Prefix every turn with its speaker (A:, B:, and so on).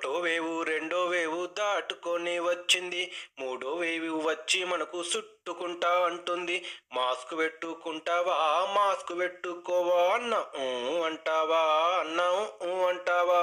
A: ఒకటో వేవు రెండో వేవు దాటుకొని వచ్చింది మూడో వేవు వచ్చి మనకు చుట్టుకుంటా అంటుంది మాస్క్ పెట్టుకుంటావా మాస్క్ పెట్టుకోవా అన్న అంటావా అన్న అంటావా